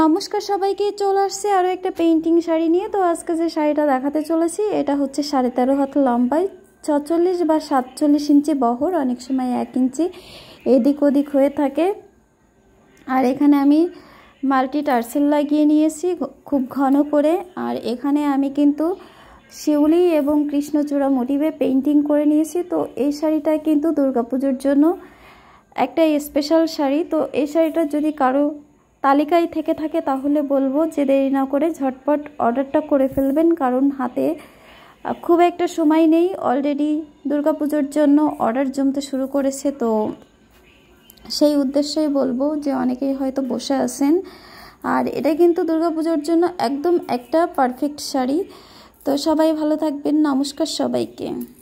নমস্কার সবাইকে চলে আসছে আরও একটা পেন্টিং শাড়ি নিয়ে তো আজকে যে শাড়িটা দেখাতে চলেছি এটা হচ্ছে সাড়ে তেরো হাত লম্বায় ছচল্লিশ বা সাতচল্লিশ ইঞ্চি বহর অনেক সময় এক ইঞ্চি এদিক ওদিক হয়ে থাকে আর এখানে আমি মাল্টি টার্সেল লাগিয়ে নিয়েছি খুব ঘন করে আর এখানে আমি কিন্তু শিউলি এবং কৃষ্ণচূড়া মোটিভে পেন্টিং করে নিয়েছি তো এই শাড়িটা কিন্তু দুর্গাপুজোর জন্য একটা স্পেশাল শাড়ি তো এই শাড়িটা যদি কারো তালিকায় থেকে থাকে তাহলে বলবো যে দেরি না করে ঝটপট অর্ডারটা করে ফেলবেন কারণ হাতে খুব একটা সময় নেই অলরেডি দুর্গাপুজোর জন্য অর্ডার জমতে শুরু করেছে তো সেই উদ্দেশ্যেই বলবো যে অনেকেই হয়তো বসে আছেন আর এটা কিন্তু দুর্গাপুজোর জন্য একদম একটা পারফেক্ট শাড়ি তো সবাই ভালো থাকবেন নমস্কার সবাইকে